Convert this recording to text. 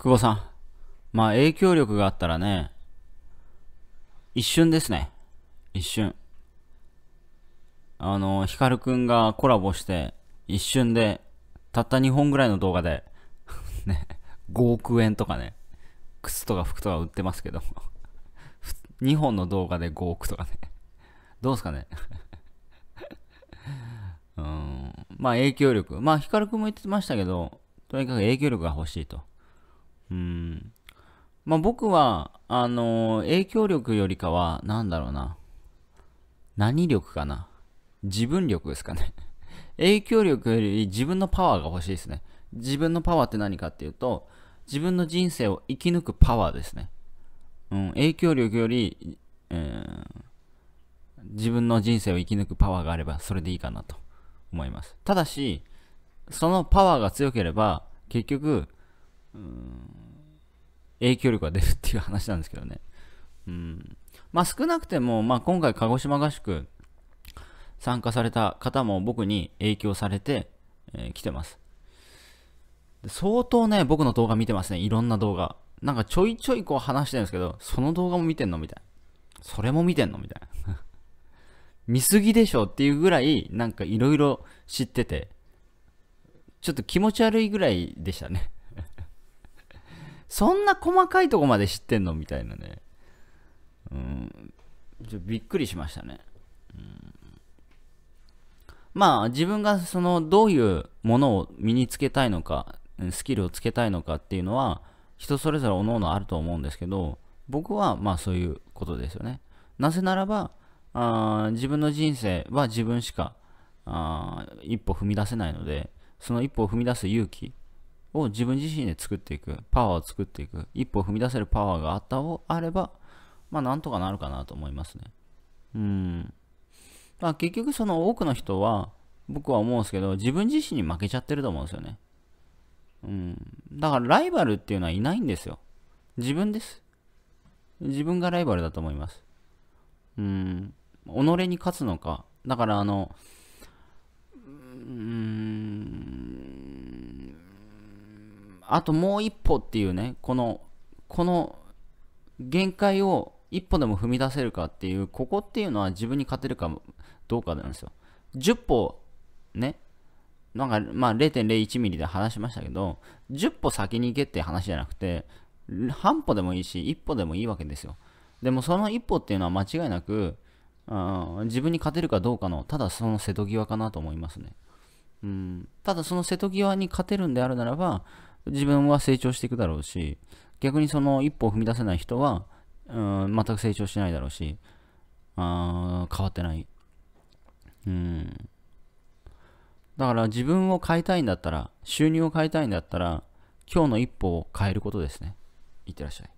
久保さん。まあ影響力があったらね、一瞬ですね。一瞬。あの、ヒカルくんがコラボして、一瞬で、たった2本ぐらいの動画で ね、5億円とかね、靴とか服とか売ってますけど2 本の動画で5億とかねどうすかね うん、まあ影響力。まあヒカルくんも言ってましたけど、とにかく影響力が欲しいと。うん。まあ、僕は、あのー、影響力よりかは、なんだろうな。何力かな。自分力ですかね。影響力より自分のパワーが欲しいですね。自分のパワーって何かっていうと、自分の人生を生き抜くパワーですね。うん、影響力より、えー、自分の人生を生き抜くパワーがあれば、それでいいかなと思います。ただし、そのパワーが強ければ、結局、うん、影響力が出るっていう話なんですけどね。うん。まあ少なくても、まあ今回鹿児島合宿参加された方も僕に影響されて、えー、来てます。相当ね、僕の動画見てますね。いろんな動画。なんかちょいちょいこう話してるんですけど、その動画も見てんのみたいな。それも見てんのみたいな。見すぎでしょっていうぐらい、なんかいろいろ知ってて、ちょっと気持ち悪いぐらいでしたね。そんな細かいとこまで知ってんのみたいなね。うん。びっくりしましたね。うん、まあ、自分がその、どういうものを身につけたいのか、スキルをつけたいのかっていうのは、人それぞれ各々あると思うんですけど、僕はまあそういうことですよね。なぜならば、あ自分の人生は自分しかあ一歩踏み出せないので、その一歩を踏み出す勇気を自分自身で作っていく、パワーを作っていく、一歩踏み出せるパワーがあったをあれば、まあなんとかなるかなと思いますね。うん。まあ結局その多くの人は、僕は思うんですけど、自分自身に負けちゃってると思うんですよね。うん。だからライバルっていうのはいないんですよ。自分です。自分がライバルだと思います。うん。己に勝つのか。だからあの、うん、あともう一歩っていうね、この、この限界を一歩でも踏み出せるかっていう、ここっていうのは自分に勝てるかどうかなんですよ。10歩ね、なんかまあ0.01ミリで話しましたけど、10歩先に行けって話じゃなくて、半歩でもいいし、一歩でもいいわけですよ。でもその一歩っていうのは間違いなく、あ自分に勝てるかどうかの、ただその瀬戸際かなと思いますね。うん、ただその瀬戸際に勝てるんであるならば、自分は成長していくだろうし、逆にその一歩を踏み出せない人は、うん、全く成長しないだろうし、あ変わってない。うん。だから自分を変えたいんだったら、収入を変えたいんだったら、今日の一歩を変えることですね。いってらっしゃい。